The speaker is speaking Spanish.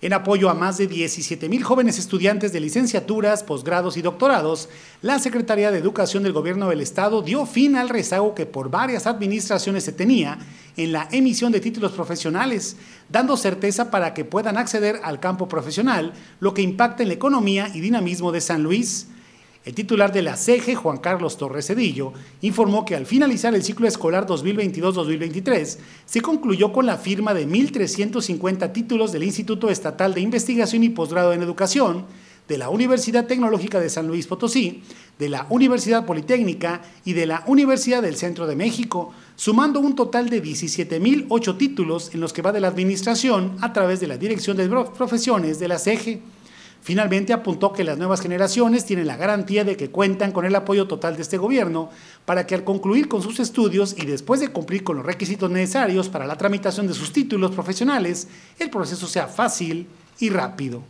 En apoyo a más de 17 mil jóvenes estudiantes de licenciaturas, posgrados y doctorados, la Secretaría de Educación del Gobierno del Estado dio fin al rezago que por varias administraciones se tenía en la emisión de títulos profesionales, dando certeza para que puedan acceder al campo profesional, lo que impacta en la economía y dinamismo de San Luis. El titular de la CEGE, Juan Carlos Torres Cedillo, informó que al finalizar el ciclo escolar 2022-2023, se concluyó con la firma de 1.350 títulos del Instituto Estatal de Investigación y Posgrado en Educación, de la Universidad Tecnológica de San Luis Potosí, de la Universidad Politécnica y de la Universidad del Centro de México, sumando un total de 17.008 títulos en los que va de la administración a través de la Dirección de Profesiones de la CEGE. Finalmente apuntó que las nuevas generaciones tienen la garantía de que cuentan con el apoyo total de este gobierno para que al concluir con sus estudios y después de cumplir con los requisitos necesarios para la tramitación de sus títulos profesionales, el proceso sea fácil y rápido.